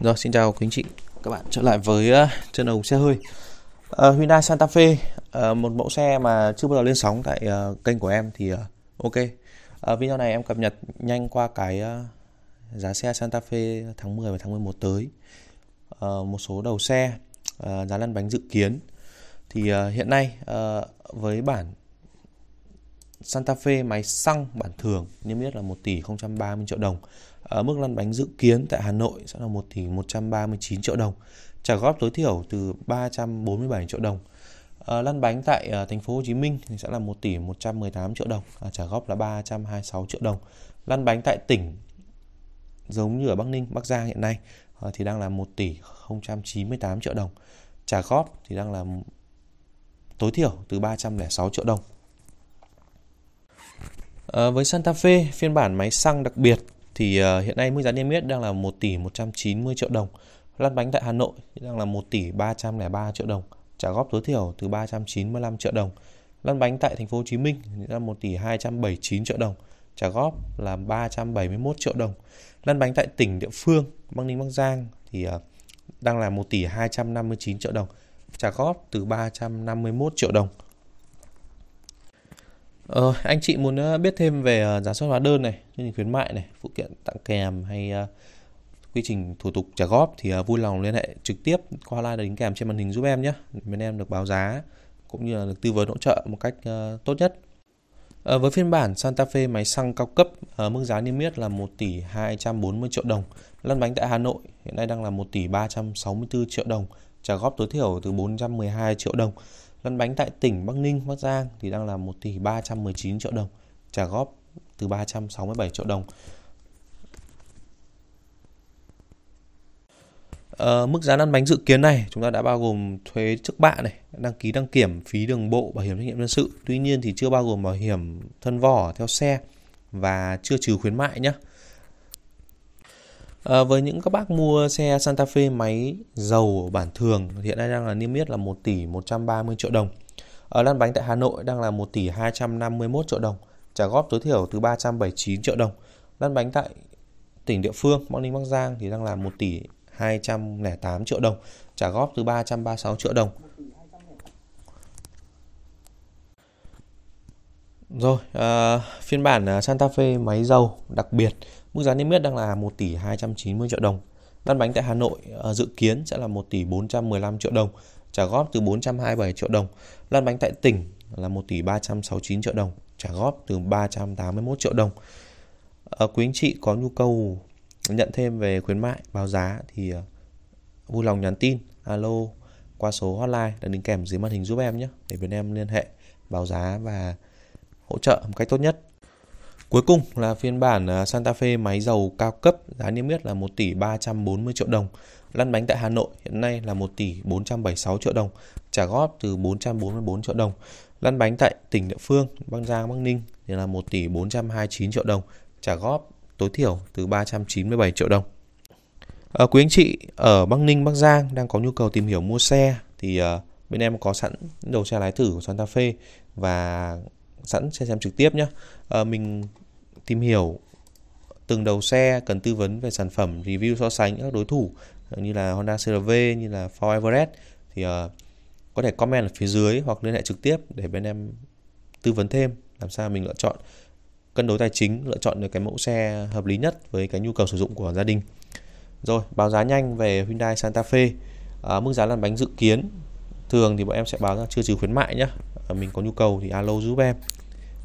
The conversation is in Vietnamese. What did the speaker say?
Rồi, xin chào quý anh chị, các bạn trở lại với uh, chân đầu xe hơi uh, Hyundai Santa Fe, uh, một mẫu xe mà chưa bao giờ lên sóng tại uh, kênh của em thì uh, ok uh, Video này em cập nhật nhanh qua cái uh, giá xe Santa Fe tháng 10 và tháng 11 tới uh, Một số đầu xe, uh, giá lăn bánh dự kiến Thì uh, hiện nay uh, với bản Santa Fe máy xăng bản thường niêm yết là 1 tỷ 030 triệu đồng. Ở mức lăn bánh dự kiến tại Hà Nội sẽ là 1 tỷ 139 triệu đồng, trả góp tối thiểu từ 347 triệu đồng. À, lăn bánh tại à, thành phố Hồ Chí Minh thì sẽ là 1 tỷ 118 triệu đồng, à, trả góp là 326 triệu đồng. Lăn bánh tại tỉnh giống như ở Bắc Ninh, Bắc Giang hiện nay à, thì đang là 1 tỷ 098 triệu đồng. Trả góp thì đang là tối thiểu từ 306 triệu đồng Ờ, với Santa Fe, phiên bản máy xăng đặc biệt thì ờ, hiện nay mức giá niêm yết đang là 1 tỷ 190 triệu đồng. Lăn bánh tại Hà Nội đang là 1 tỷ 303 triệu đồng, trả góp tối thiểu từ 395 triệu đồng. Lăn bánh tại thành phố Hồ Chí Minh là 1 tỷ 279 triệu đồng, trả góp là 371 triệu đồng. Lăn bánh tại tỉnh địa phương Bắc Ninh Bắc Giang thì ờ, đang là 1 tỷ 259 triệu đồng, trả góp từ 351 triệu đồng. Ờ, anh chị muốn ờ, biết thêm về ờ, giá soát hóa đơn này, chương trình khuyến mại này, phụ kiện tặng kèm hay ờ, quy trình thủ tục trả góp thì vui lòng liên hệ trực tiếp qua line đính kèm trên màn hình giúp em nhé. Bên em được báo giá cũng như là được tư vấn hỗ trợ một cách tốt nhất. À, với phiên bản Santa Fe máy xăng cao cấp mức giá niêm yết là 1 tỷ 240 triệu đồng. Lăn bánh tại Hà Nội hiện nay đang là 1 tỷ 364 triệu đồng, trả góp tối thiểu từ 412 triệu đồng. Lăn bánh tại tỉnh Bắc Ninh, Bắc Giang thì đang là 1 tỷ 319 triệu đồng, trả góp từ 367 triệu đồng. À, mức giá lăn bánh dự kiến này chúng ta đã bao gồm thuế trước bạ này, đăng ký đăng kiểm, phí đường bộ, bảo hiểm trách nhiệm dân sự. Tuy nhiên thì chưa bao gồm bảo hiểm thân vỏ theo xe và chưa trừ khuyến mại nhé. À, với những các bác mua xe Santa Fe máy dầu bản thường hiện nay đang là niêm yết là 1 tỷ 130 triệu đồng. Ở lăn bánh tại Hà Nội đang là 1 tỷ 251 triệu đồng, trả góp tối thiểu từ 379 triệu đồng. Lăn bánh tại tỉnh địa phương Bắc Ninh Bắc Giang thì đang là 1 tỷ 208 triệu đồng, trả góp từ 336 triệu đồng. Rồi, à, phiên bản ờ, Santa Fe máy dầu đặc biệt Mức giá niêm yết đang là 1 tỷ 290 triệu đồng. Lăn bánh tại Hà Nội ờ, dự kiến sẽ là 1 tỷ 415 triệu đồng, trả góp từ 427 triệu đồng. Lăn bánh tại tỉnh là 1 tỷ 369 triệu đồng, trả góp từ 381 triệu đồng. Ờ, quý anh chị có nhu cầu nhận thêm về khuyến mại báo giá thì ờ, vui lòng nhắn tin alo qua số hotline đã đính kèm dưới màn hình giúp em nhé để bên em liên hệ báo giá và hỗ trợ một cách tốt nhất Cuối cùng là phiên bản à, Santa Fe máy dầu cao cấp giá niêm yết là 1 tỷ 340 triệu đồng. Lăn bánh tại Hà Nội hiện nay là 1 tỷ 476 triệu đồng, trả góp từ 444 triệu đồng. Lăn bánh tại tỉnh địa phương Bắc Giang, Bắc Ninh thì là 1 tỷ 429 triệu đồng, trả góp tối thiểu từ 397 triệu đồng. À, quý anh chị ở Bắc Ninh, Bắc Giang đang có nhu cầu tìm hiểu mua xe thì à, bên em có sẵn đầu xe lái thử của Santa Fe và sẵn xem xem trực tiếp nhé à, ờ, mình tìm hiểu từng đầu xe cần tư vấn về sản phẩm review so sánh các đối thủ ờ, như là Honda CRV như là Ford Everest thì uh, có thể comment ở phía dưới hoặc liên hệ trực tiếp để bên em tư vấn thêm làm sao mình lựa chọn cân đối tài chính lựa chọn được cái mẫu xe hợp lý nhất với cái nhu cầu sử dụng của gia đình rồi báo giá nhanh về Hyundai Santa Fe à, mức giá lăn bánh dự kiến thường thì bọn em sẽ báo ra chưa trừ khuyến mại nhé. à, mình có nhu cầu thì alo giúp em